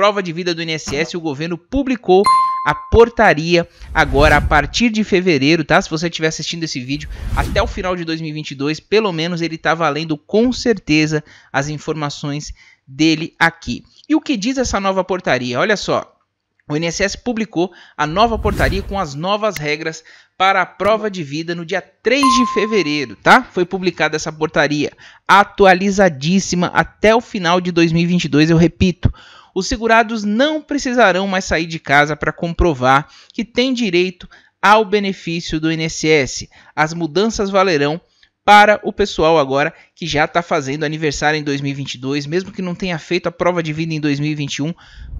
prova de vida do INSS, o governo publicou a portaria agora a partir de fevereiro, tá? Se você estiver assistindo esse vídeo até o final de 2022, pelo menos ele está valendo com certeza as informações dele aqui. E o que diz essa nova portaria? Olha só, o INSS publicou a nova portaria com as novas regras para a prova de vida no dia 3 de fevereiro, tá? Foi publicada essa portaria atualizadíssima até o final de 2022, eu repito os segurados não precisarão mais sair de casa para comprovar que têm direito ao benefício do INSS. As mudanças valerão para o pessoal agora que já está fazendo aniversário em 2022, mesmo que não tenha feito a prova de vida em 2021,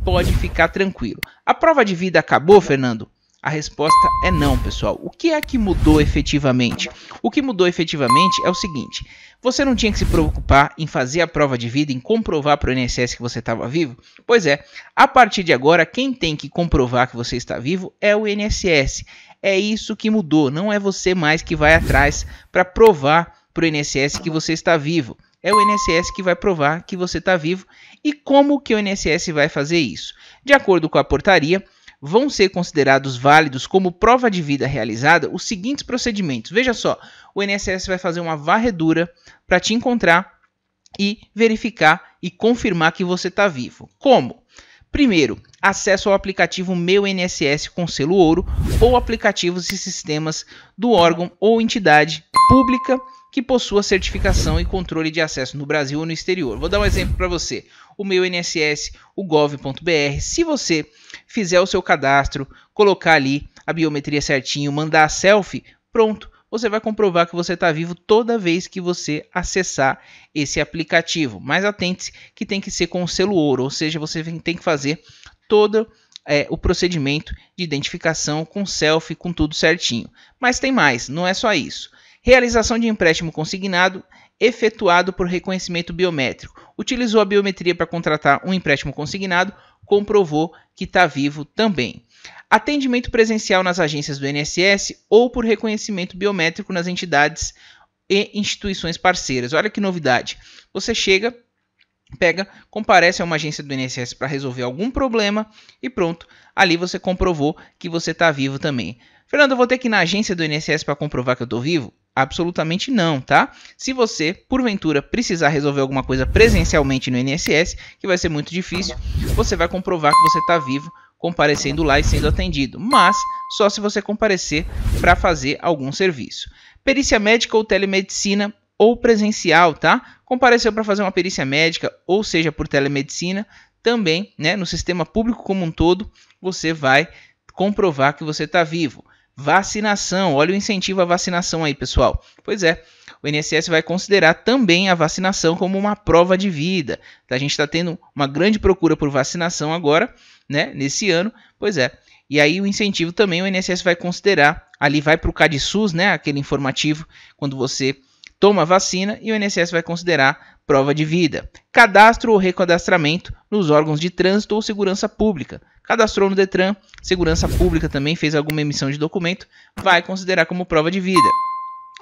pode ficar tranquilo. A prova de vida acabou, Fernando? A resposta é não, pessoal. O que é que mudou efetivamente? O que mudou efetivamente é o seguinte: você não tinha que se preocupar em fazer a prova de vida, em comprovar para o INSS que você estava vivo? Pois é, a partir de agora, quem tem que comprovar que você está vivo é o INSS. É isso que mudou, não é você mais que vai atrás para provar para o INSS que você está vivo. É o INSS que vai provar que você está vivo. E como que o INSS vai fazer isso? De acordo com a portaria, vão ser considerados válidos como prova de vida realizada os seguintes procedimentos. Veja só, o INSS vai fazer uma varredura para te encontrar e verificar e confirmar que você está vivo. Como? Primeiro, acesso ao aplicativo Meu NSS com selo ouro ou aplicativos e sistemas do órgão ou entidade pública que possua certificação e controle de acesso no Brasil ou no exterior. Vou dar um exemplo para você: o meu NSS, o gov.br. Se você fizer o seu cadastro, colocar ali a biometria certinho, mandar a selfie, pronto, você vai comprovar que você está vivo toda vez que você acessar esse aplicativo. Mas atente-se que tem que ser com o selo ouro, ou seja, você tem que fazer todo é, o procedimento de identificação com selfie, com tudo certinho. Mas tem mais, não é só isso. Realização de empréstimo consignado efetuado por reconhecimento biométrico. Utilizou a biometria para contratar um empréstimo consignado, comprovou que está vivo também atendimento presencial nas agências do INSS ou por reconhecimento biométrico nas entidades e instituições parceiras. Olha que novidade. Você chega, pega, comparece a uma agência do INSS para resolver algum problema e pronto, ali você comprovou que você está vivo também. Fernando, eu vou ter que ir na agência do INSS para comprovar que eu estou vivo? Absolutamente não, tá? Se você, porventura, precisar resolver alguma coisa presencialmente no INSS, que vai ser muito difícil, você vai comprovar que você está vivo comparecendo lá e sendo atendido, mas só se você comparecer para fazer algum serviço. Perícia médica ou telemedicina ou presencial, tá? Compareceu para fazer uma perícia médica, ou seja, por telemedicina, também, né, no sistema público como um todo, você vai comprovar que você está vivo. Vacinação, olha o incentivo à vacinação aí, pessoal. Pois é, o INSS vai considerar também a vacinação como uma prova de vida. Tá? A gente está tendo uma grande procura por vacinação agora né, nesse ano. Pois é. E aí o incentivo também o INSS vai considerar, ali vai para o CadSUS, né, aquele informativo, quando você toma vacina, e o INSS vai considerar prova de vida. Cadastro ou recadastramento nos órgãos de trânsito ou segurança pública. Cadastrou no Detran, segurança pública também fez alguma emissão de documento, vai considerar como prova de vida.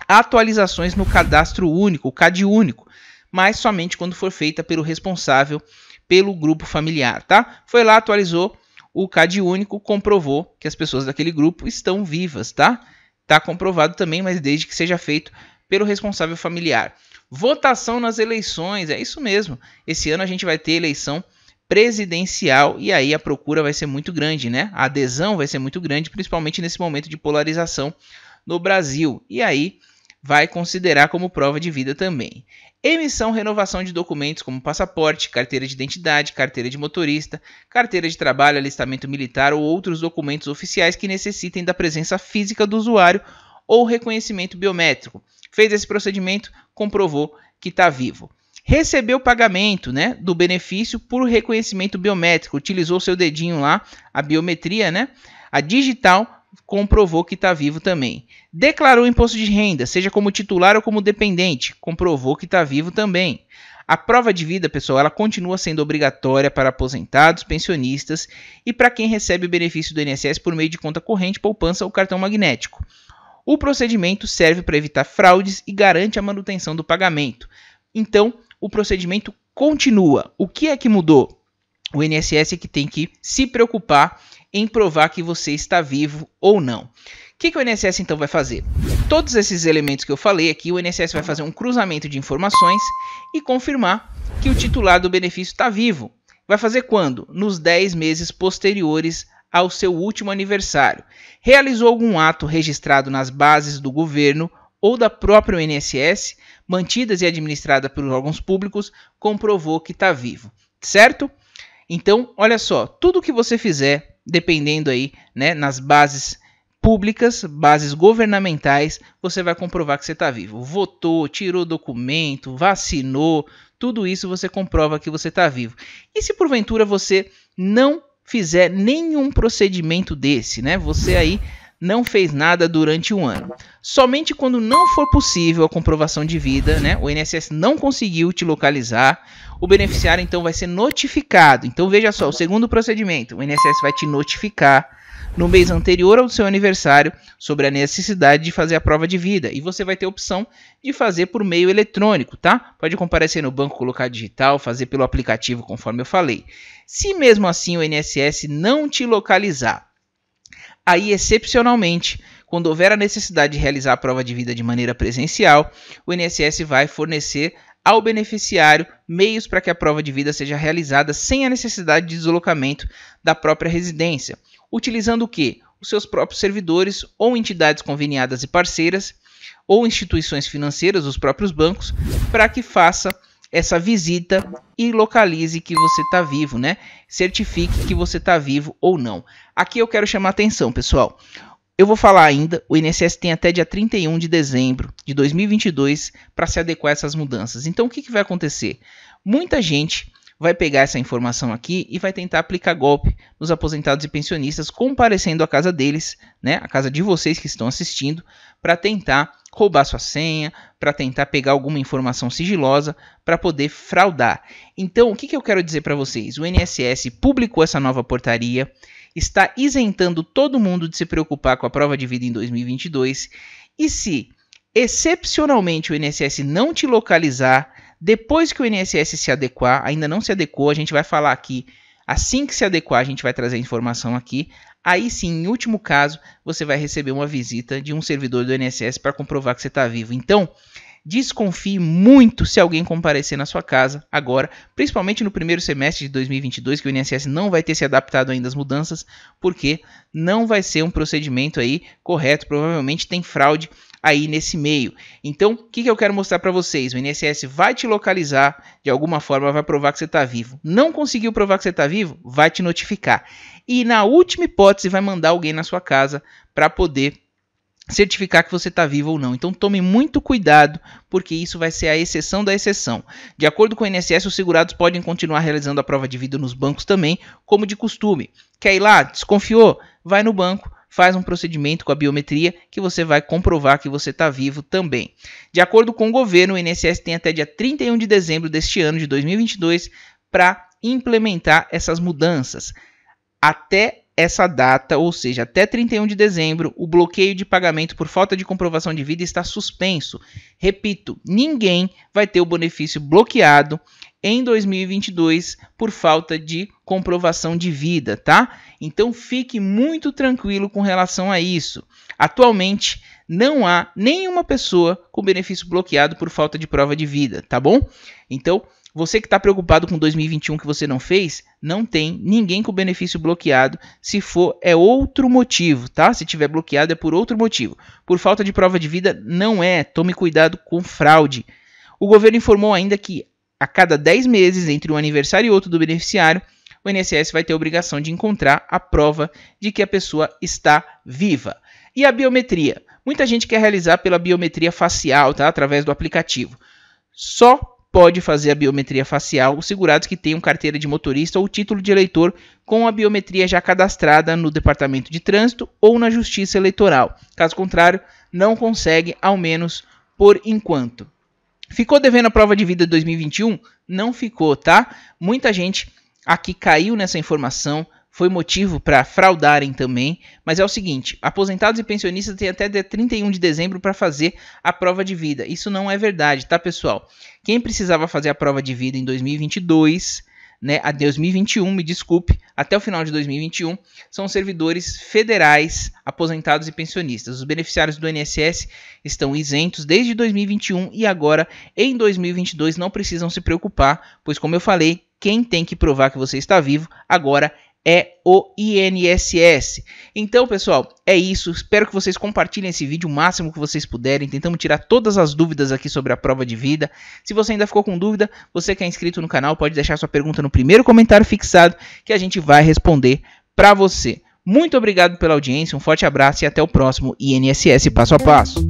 Atualizações no cadastro único, CadÚnico, mas somente quando for feita pelo responsável pelo grupo familiar, tá? Foi lá, atualizou o CAD único, comprovou que as pessoas daquele grupo estão vivas, tá? Tá comprovado também, mas desde que seja feito pelo responsável familiar. Votação nas eleições, é isso mesmo. Esse ano a gente vai ter eleição presidencial e aí a procura vai ser muito grande, né? A adesão vai ser muito grande, principalmente nesse momento de polarização no Brasil. E aí vai considerar como prova de vida também. Emissão, renovação de documentos como passaporte, carteira de identidade, carteira de motorista, carteira de trabalho, alistamento militar ou outros documentos oficiais que necessitem da presença física do usuário ou reconhecimento biométrico. Fez esse procedimento, comprovou que está vivo. Recebeu pagamento né, do benefício por reconhecimento biométrico, utilizou seu dedinho lá, a biometria, né, a digital comprovou que está vivo também. Declarou imposto de renda, seja como titular ou como dependente, comprovou que está vivo também. A prova de vida, pessoal, ela continua sendo obrigatória para aposentados, pensionistas e para quem recebe o benefício do INSS por meio de conta corrente, poupança ou cartão magnético. O procedimento serve para evitar fraudes e garante a manutenção do pagamento. Então, o procedimento continua. O que é que mudou? O INSS é que tem que se preocupar em provar que você está vivo ou não. O que, que o INSS então vai fazer? Todos esses elementos que eu falei aqui, o INSS vai fazer um cruzamento de informações e confirmar que o titular do benefício está vivo. Vai fazer quando? Nos 10 meses posteriores ao seu último aniversário. Realizou algum ato registrado nas bases do governo ou da própria INSS, mantidas e administradas por órgãos públicos, comprovou que está vivo, certo? Então, olha só, tudo que você fizer dependendo aí, né, nas bases públicas, bases governamentais, você vai comprovar que você está vivo. Votou, tirou documento, vacinou, tudo isso você comprova que você está vivo. E se porventura você não fizer nenhum procedimento desse, né? Você aí não fez nada durante um ano. Somente quando não for possível a comprovação de vida, né, o INSS não conseguiu te localizar, o beneficiário então vai ser notificado. Então veja só, o segundo procedimento, o INSS vai te notificar no mês anterior ao seu aniversário sobre a necessidade de fazer a prova de vida e você vai ter a opção de fazer por meio eletrônico, tá? Pode comparecer no banco, colocar digital, fazer pelo aplicativo, conforme eu falei. Se mesmo assim o INSS não te localizar, Aí, excepcionalmente, quando houver a necessidade de realizar a prova de vida de maneira presencial, o INSS vai fornecer ao beneficiário meios para que a prova de vida seja realizada sem a necessidade de deslocamento da própria residência, utilizando o que? Os seus próprios servidores ou entidades conveniadas e parceiras, ou instituições financeiras, os próprios bancos, para que faça essa visita e localize que você está vivo, né? Certifique que você está vivo ou não. Aqui eu quero chamar atenção, pessoal. Eu vou falar ainda, o INSS tem até dia 31 de dezembro de 2022 para se adequar a essas mudanças. Então, o que, que vai acontecer? Muita gente vai pegar essa informação aqui e vai tentar aplicar golpe nos aposentados e pensionistas comparecendo à casa deles, né, a casa de vocês que estão assistindo, para tentar roubar sua senha, para tentar pegar alguma informação sigilosa, para poder fraudar. Então, o que, que eu quero dizer para vocês? O INSS publicou essa nova portaria, está isentando todo mundo de se preocupar com a prova de vida em 2022, e se excepcionalmente o INSS não te localizar, depois que o INSS se adequar, ainda não se adequou, a gente vai falar aqui Assim que se adequar, a gente vai trazer a informação aqui. Aí sim, em último caso, você vai receber uma visita de um servidor do INSS para comprovar que você está vivo. Então, Desconfie muito se alguém comparecer na sua casa agora, principalmente no primeiro semestre de 2022, que o INSS não vai ter se adaptado ainda às mudanças, porque não vai ser um procedimento aí correto, provavelmente tem fraude aí nesse meio. Então, o que, que eu quero mostrar para vocês? O INSS vai te localizar, de alguma forma vai provar que você está vivo. Não conseguiu provar que você está vivo? Vai te notificar. E na última hipótese, vai mandar alguém na sua casa para poder certificar que você está vivo ou não. Então tome muito cuidado, porque isso vai ser a exceção da exceção. De acordo com o INSS, os segurados podem continuar realizando a prova de vida nos bancos também, como de costume. Quer ir lá? Desconfiou? Vai no banco. Faz um procedimento com a biometria que você vai comprovar que você está vivo também. De acordo com o governo, o INSS tem até dia 31 de dezembro deste ano de 2022 para implementar essas mudanças. Até essa data, ou seja, até 31 de dezembro, o bloqueio de pagamento por falta de comprovação de vida está suspenso. Repito, ninguém vai ter o benefício bloqueado em 2022 por falta de comprovação de vida, tá? Então fique muito tranquilo com relação a isso. Atualmente não há nenhuma pessoa com benefício bloqueado por falta de prova de vida, tá bom? Então você que está preocupado com 2021 que você não fez, não tem ninguém com benefício bloqueado. Se for, é outro motivo, tá? Se tiver bloqueado, é por outro motivo. Por falta de prova de vida, não é. Tome cuidado com fraude. O governo informou ainda que a cada 10 meses, entre um aniversário e outro do beneficiário, o INSS vai ter a obrigação de encontrar a prova de que a pessoa está viva. E a biometria? Muita gente quer realizar pela biometria facial, tá? Através do aplicativo. Só pode fazer a biometria facial os segurados que tenham carteira de motorista ou título de eleitor com a biometria já cadastrada no Departamento de Trânsito ou na Justiça Eleitoral. Caso contrário, não consegue, ao menos por enquanto. Ficou devendo a prova de vida 2021? Não ficou, tá? Muita gente aqui caiu nessa informação foi motivo para fraudarem também, mas é o seguinte: aposentados e pensionistas têm até dia 31 de dezembro para fazer a prova de vida. Isso não é verdade, tá, pessoal? Quem precisava fazer a prova de vida em 2022, né, a 2021, me desculpe, até o final de 2021, são servidores federais, aposentados e pensionistas. Os beneficiários do INSS estão isentos desde 2021 e agora em 2022 não precisam se preocupar, pois como eu falei, quem tem que provar que você está vivo agora é é o INSS. Então, pessoal, é isso. Espero que vocês compartilhem esse vídeo o máximo que vocês puderem. Tentamos tirar todas as dúvidas aqui sobre a prova de vida. Se você ainda ficou com dúvida, você que é inscrito no canal pode deixar sua pergunta no primeiro comentário fixado que a gente vai responder para você. Muito obrigado pela audiência, um forte abraço e até o próximo INSS Passo a Passo.